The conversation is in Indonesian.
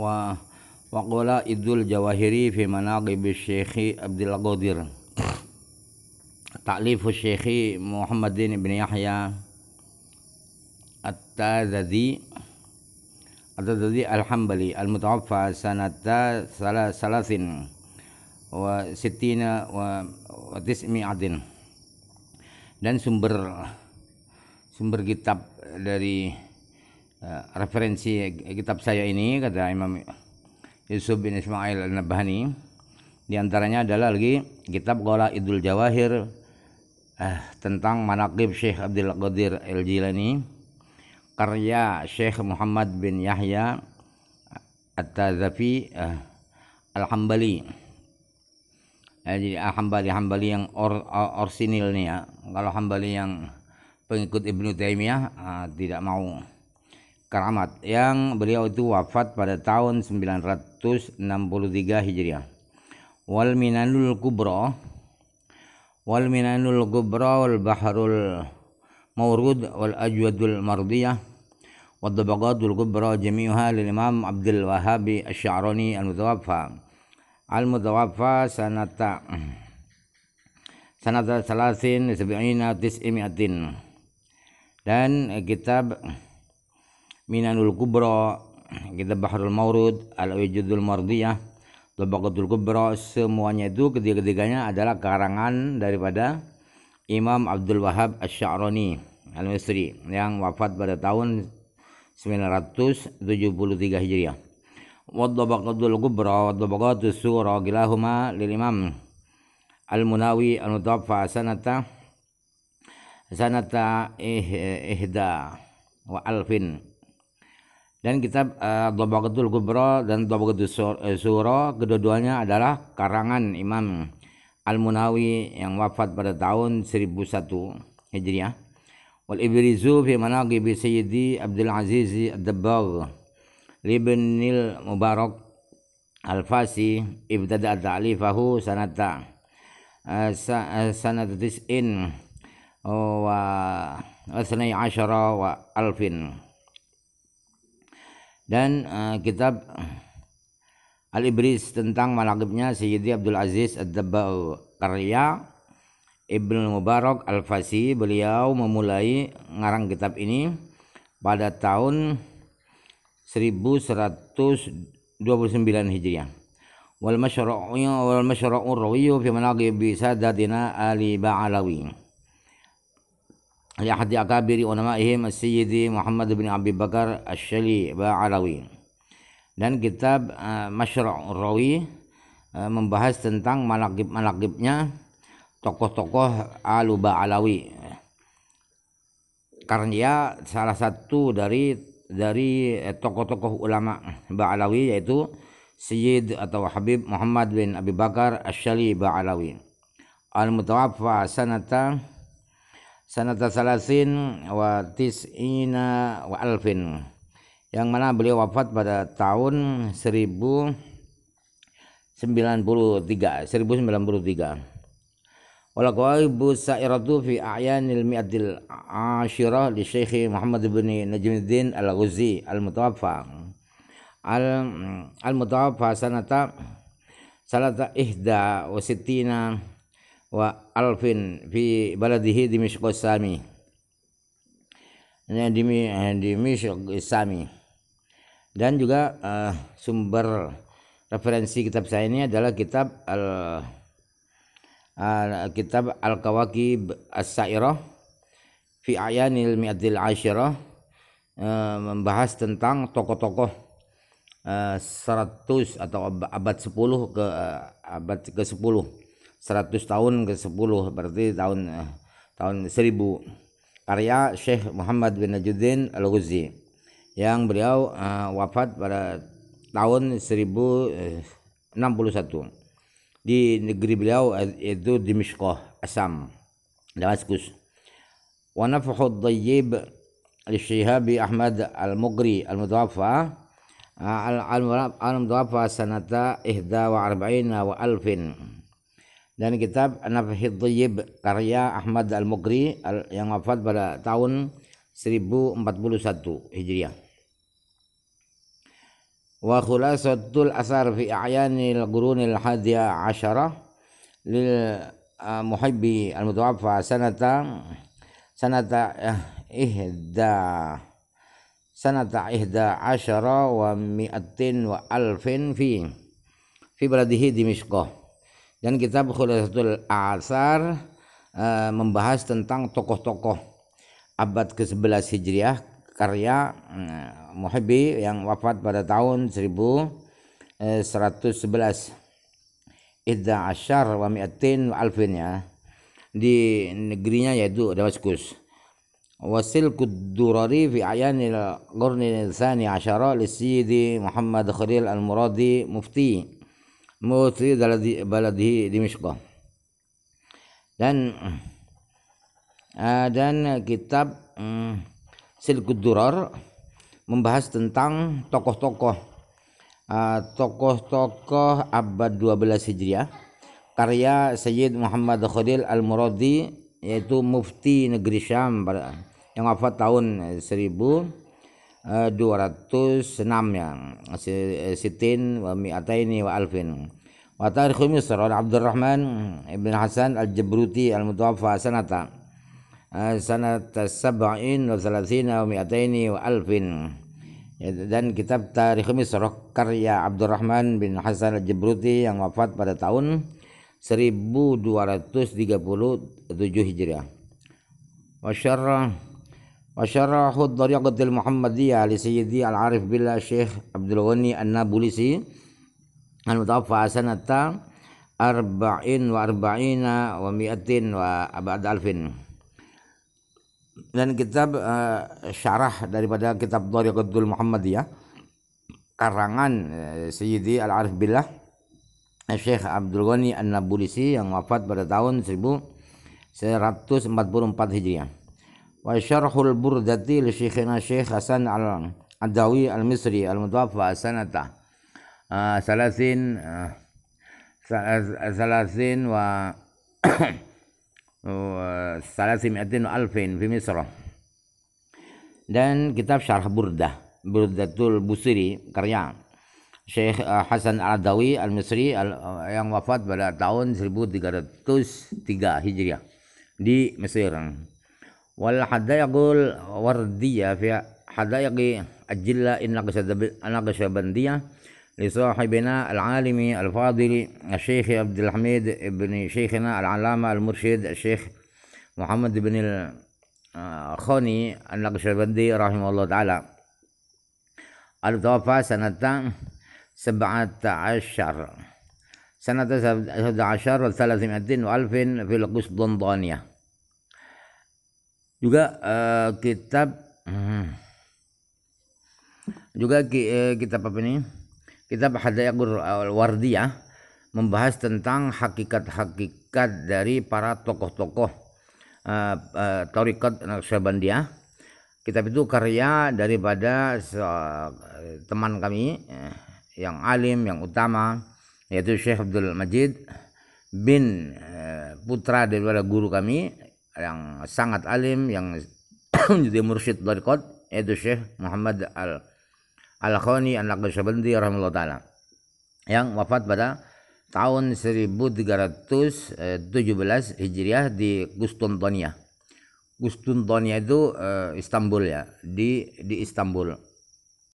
wa waqala Idul Jawahiri fi manaqib Syekh Abdul Qadir ta'lif Syekh Muhammadin bin Yahya At-Tazadi At-Tazadi Al-Hambali Al-Mutawaffa sanata salasin wa sittina wa, wa tismi'atin dan sumber sumber kitab dari Eh, referensi kitab saya ini kata Imam Yusuf bin Ismail Al-Nabhani di antaranya adalah lagi kitab Gola Idul Jawahir eh, tentang manaqib Syekh Abdul Qadir Al-Jilani karya Syekh Muhammad bin Yahya At-Tazafi eh, Al-Hambali eh, jadi Al-Hambali-Hambali yang or, or, orsinil nih ya kalau Hambali yang pengikut Ibnu Taimiyah eh, tidak mau keramat yang beliau itu wafat pada tahun 963 Hijriah. Wal Minanul Kubra Wal Minanul Kubra wal Baharul Maurud wal Ajwadul Mardiyah wad Dabagatul Kubra jami'uha lil Imam Abdul Wahhab Asy'arani al Mutawaffa. Al Mutawaffa sanata sanata 30 79 dan kitab Minanul Kubro, kita Baharul Maurud Al wujudul Mardiyah Tabaqatul Kubro, semuanya itu ketiga ketiganya adalah karangan daripada Imam Abdul Wahab asy Al-Misri yang wafat pada tahun 973 Hijriah. Wa Tabaqatul Kubra wa Tabaqatus Sughra gilahuma lil Imam Al-Munawi Al-Mutawaffa sanata sanata ihda wa alfin dan kitab uh, eh, Dhabaqatul Kubra dan Dhabaqatul Suro eh, kedua-duanya adalah karangan Imam Al-Munawi yang wafat pada tahun 1001 Hijriah wal ibrizu fi manaqib sayyidi Abdul Aziz Ad-Dabbagh libnil Mubarak Al-Fasi ibtada ta'lifahu sanata uh, sanata tis'in oh, wa asnai asyara wa alfin dan uh, kitab Al-Ibris tentang malakibnya Sayyidi Abdul Aziz Ad-Dabbagh karya Ibnu Mubarak Al-Fasi beliau memulai ngarang kitab ini pada tahun 1129 Hijriah wal masyru'u wal masyru'u rawiyu fi manaqib bi sadatina Ali Ba'alawi لأحد أكابر ulama'ihim Sayyidi Muhammad bin Abi Bakar Asy-Syali Ba'alawi. Dan kitab uh, Masyra' Rawi uh, membahas tentang malakib-malakibnya tokoh-tokoh Alu Ba'alawi. Karena ia salah satu dari dari eh, tokoh-tokoh ulama Ba'alawi yaitu Sayyid atau Habib Muhammad bin Abi Bakar Asy-Syali Ba'alawi. Al-Mutawaffa sanata sanata salasin wa tis'ina wa alfin yang mana beliau wafat pada tahun 1093 1093 wala qaibu sa'iratu fi a'yanil mi'adil ashirah li syekhi Muhammad bin Najmuddin Al-Ghuzi Al-Mutawaffa al al mutawaffa sanata salata ihda wa sittina wa alfin fi baladihi di misqus sami ini di eh, di misqus sami dan juga uh, sumber referensi kitab saya ini adalah kitab al uh, kitab al kawakib as sairah fi ayanil mi'atil asyirah uh, membahas tentang tokoh-tokoh uh, 100 atau abad 10 ke uh, abad ke 10 100 tahun ke-10 berarti tahun eh, tahun 1000 karya Syekh Muhammad bin Najuddin Al-Ghuzi yang beliau eh, wafat pada tahun 1061 di negeri beliau yaitu Dimishkoh Asam Damaskus wa nafhu dayyib al-Syihabi Ahmad al-Mughri al-Mutawaffa al-Mutawaffa sanata wa arba'ina wa alfin dan kitab Nafhid Tayyib karya Ahmad al mugri yang wafat pada tahun 1041 Hijriah. Wa khulasatul asar fi a'yanil gurunil hadiya asyarah lil muhibbi al-mutawaffa sanata sanata eh, ihda sanata ihda asyara wa mi'atin wa alfin fi fi baladihi dimishqah dan kitab Khulasatul Asar sar eh, membahas tentang tokoh-tokoh abad ke-11 Hijriah karya e, Muhibbi yang wafat pada tahun 1111 eh, seratus Asyar wa Mi'atin wa Alfin ya di negerinya yaitu Damaskus wasil kudurari fi ayanil qurni tsani asyara li sayyidi Muhammad Khalil al-Muradi mufti daladi baladihi di Mishkoh dan eh, dan kitab um, Duror membahas tentang tokoh-tokoh eh, tokoh-tokoh abad 12 Hijriah karya Sayyid Muhammad Khalil Al-Muradi yaitu mufti negeri Syam yang wafat tahun 1000 206 eh, ya eh, sitin wa mi'ataini wa alfin wa tarikh Misr an Abdurrahman ibn Hasan al-Jabruti al-mutawaffa sanata eh, sanata sab'in wa thalathina wa mi'ataini wa alfin ya, dan kitab Tarikh Misr karya Abdurrahman bin Hasan al-Jabruti yang wafat pada tahun 1237 Hijriah wa syarrah al billah الطريقة abdul لسيدي العارف بالله الشيخ عبد الغني النابلسي المتوفى سنة أربعين وأربعين wa abad alfin dan kitab uh, syarah daripada kitab Dhariqatul Muhammadiyah karangan uh, Sayyidi Al-Arif Billah Syekh Abdul Ghani An-Nabulisi yang wafat pada tahun 1144 Hijriah wa syarhul burdati li syekhina syekh Hasan al Adawi al Misri al mutawaffa sanata ah, salasin ah, salasin wa salasimatin alfin fi Misr dan kitab syarh burdah burdatul busiri karya Syekh ah, Hasan Al-Adawi Al-Misri yang wafat pada tahun 1303 Hijriah di Mesir. والحدائق الوردية في حدائق الجلة بندية لصاحبنا العالم الفاضل الشيخ عبد الحميد بن شيخنا العلامة المرشد الشيخ محمد بن الخوني آه، النقشبندي رحمه الله تعالى المتوفى سنة سبعة عشر سنة سبعة عشر وثلاثمائة وألف في القسطنطينية juga uh, kitab hmm, juga ki, eh, kitab apa ini kitab wardi Wardiyah membahas tentang hakikat-hakikat dari para tokoh-tokoh uh, eh, uh, eh, Tarikat Naksabandiyah kitab itu karya daripada teman kami yang alim yang utama yaitu Syekh Abdul Majid bin putra daripada guru kami yang sangat alim yang menjadi mursyid tarekat yaitu Syekh Muhammad Al Al-Khani An-Naqsyabandi rahimahullah taala yang wafat pada tahun 1317 Hijriah di Gustuntonia, Gustuntonia itu uh, Istanbul ya, di di Istanbul.